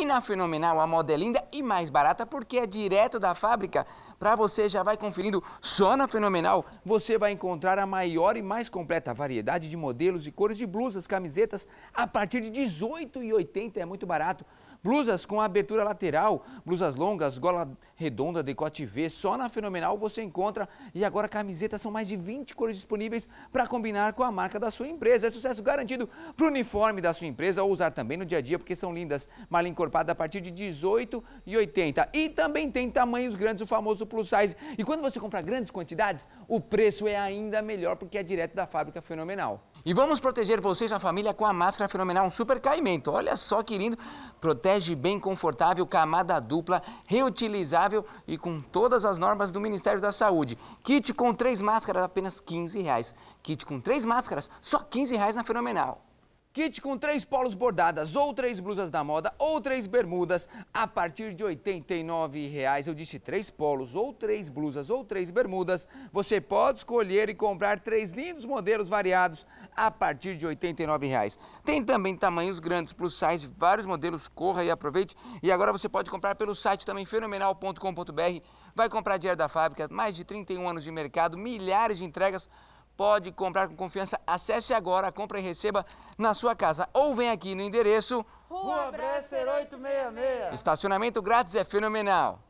E na Fenomenal a moda é linda e mais barata porque é direto da fábrica para você já vai conferindo só na Fenomenal, você vai encontrar a maior e mais completa variedade de modelos e cores de blusas, camisetas a partir de 18,80 é muito barato. Blusas com abertura lateral, blusas longas, gola redonda, decote V, só na Fenomenal você encontra. E agora camisetas são mais de 20 cores disponíveis para combinar com a marca da sua empresa. É sucesso garantido para o uniforme da sua empresa ou usar também no dia a dia porque são lindas. Malha encorpada a partir de 18,80. E também tem tamanhos grandes, o famoso plus size. E quando você compra grandes quantidades, o preço é ainda melhor porque é direto da fábrica fenomenal. E vamos proteger vocês a família com a máscara fenomenal, um super caimento. Olha só que lindo. Protege bem confortável, camada dupla, reutilizável e com todas as normas do Ministério da Saúde. Kit com três máscaras, apenas 15 reais. Kit com três máscaras, só 15 reais na fenomenal. Kit com três polos bordadas, ou três blusas da moda, ou três bermudas, a partir de R$ 89,00. Eu disse três polos, ou três blusas, ou três bermudas. Você pode escolher e comprar três lindos modelos variados a partir de R$ 89,00. Tem também tamanhos grandes, plus size, vários modelos. Corra e aproveite. E agora você pode comprar pelo site também, fenomenal.com.br. Vai comprar dinheiro da fábrica, mais de 31 anos de mercado, milhares de entregas pode comprar com confiança. Acesse agora, compra e receba na sua casa. Ou vem aqui no endereço... Rua Bresser 866. Estacionamento grátis é fenomenal.